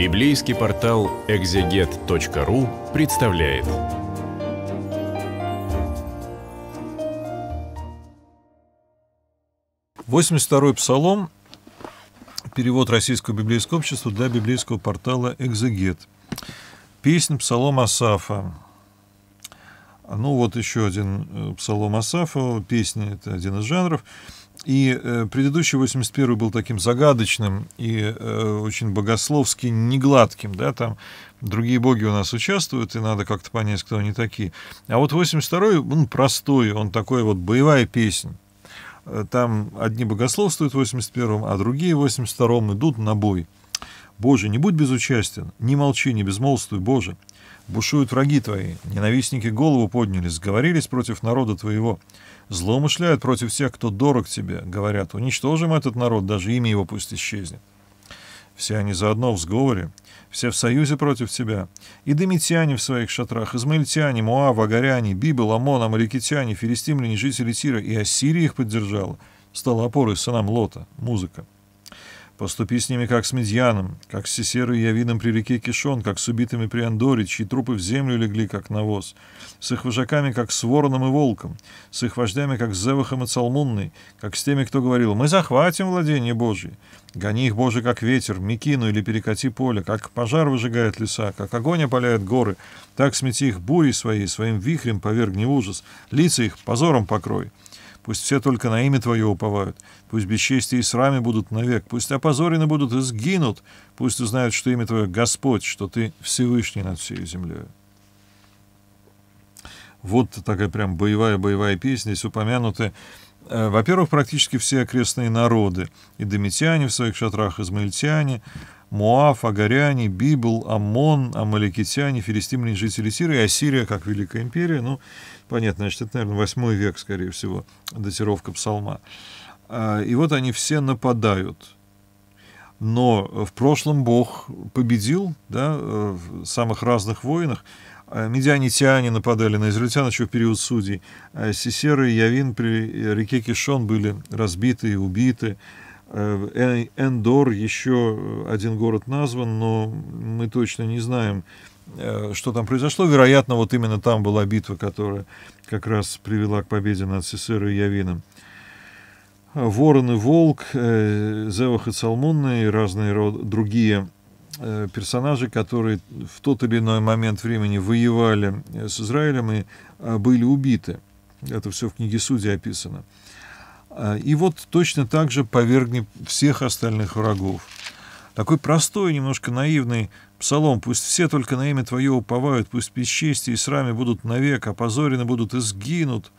Библейский портал экзегет.ру представляет. Восемьдесят второй псалом. Перевод Российского библейского общества для библейского портала «Экзегет». Песня псалом Асафа. Ну вот еще один э, псалом Асафа. Песня – это один из жанров. И э, предыдущий 81 был таким загадочным и э, очень богословски негладким, да, там другие боги у нас участвуют, и надо как-то понять, кто они такие. А вот 82-й, он простой, он такой вот боевая песня. Э, там одни богословствуют в 81-м, а другие в 82-м идут на бой. Боже, не будь безучастен, не молчи, не безмолвствуй, Боже. Бушуют враги твои, ненавистники голову подняли, сговорились против народа твоего. Злоумышляют против тех, кто дорог тебе, говорят, уничтожим этот народ, даже имя его пусть исчезнет. Все они заодно в сговоре, все в союзе против тебя. И домитяне в своих шатрах, измаильтяне, муав, агаряне, бибы, амон, амаликитяне, филистимляне, жители Тира, и Ассирия их поддержала, стала опорой сынам Лота, музыка. Поступи с ними, как с Медьяном, как с Сесерой и Явином при реке Кишон, как с убитыми при Андоре, чьи трупы в землю легли, как навоз, с их вожаками, как с Вороном и Волком, с их вождями, как с Зевахом и Цалмунной, как с теми, кто говорил «Мы захватим владение Божие». Гони их, Боже, как ветер, мекину или перекати поле, как пожар выжигает леса, как огонь опаляет горы, так смети их бурей своей, своим вихрем повергни ужас, лица их позором покрой». Пусть все только на имя Твое уповают. Пусть бесчестие и сраме будут навек. Пусть опозорены будут и сгинут. Пусть узнают, что имя Твое — Господь, что Ты Всевышний над всей землей. Вот такая прям боевая-боевая песня. Здесь упомянуты, э, во-первых, практически все окрестные народы. И домитяне в своих шатрах, измаильтяне — Моав, Агаряне, Библ, Амон, Амаликитяне, филистимляне, жители Сирии, Ассирия как Великая империя. Ну, понятно, значит, это, наверное, 8 век, скорее всего, датировка псалма. А, и вот они все нападают. Но в прошлом Бог победил да, э, в самых разных войнах. А, медианитяне нападали на израильтян еще в период судей. А, Сесеры и Явин при реке Кишон были разбиты и убиты. Э, Эндор, еще э, один город назван, но мы точно не знаем, э, что там произошло. Вероятно, вот именно там была битва, которая как раз привела к победе над Сесерой и Явином. Ворон и Волк, Зевах и Салмунна и разные род, другие персонажи, которые в тот или иной момент времени воевали с Израилем и а, были убиты. Это все в книге Судей описано. А, и вот точно так же повергни всех остальных врагов. Такой простой, немножко наивный псалом. Пусть все только на имя Твое уповают, пусть бесчестие и сраме будут навек, опозорены а будут и сгинут.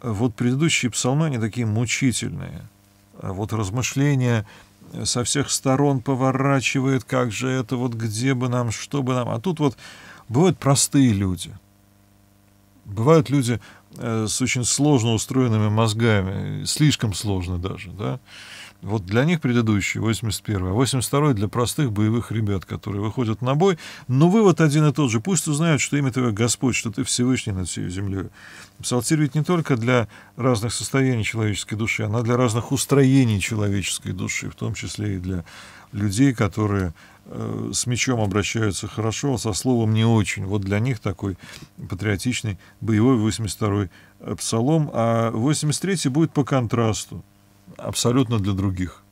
А вот предыдущие псалмы, они такие мучительные. Вот размышления со всех сторон поворачивает, как же это, вот где бы нам, что бы нам. А тут вот бывают простые люди. Бывают люди Э, с очень сложно устроенными мозгами, слишком сложно даже, да. Вот для них предыдущий, 81 а 82-й для простых боевых ребят, которые выходят на бой. Но вывод один и тот же. Пусть узнают, что имя Твое Господь, что Ты Всевышний над всей землей. Псалтирь ведь не только для разных состояний человеческой души, она для разных устроений человеческой души, в том числе и для людей, которые э, с мечом обращаются хорошо, а со словом не очень. Вот для них такой патриотичный боевой 82-й э, псалом. А 83-й будет по контрасту, абсолютно для других.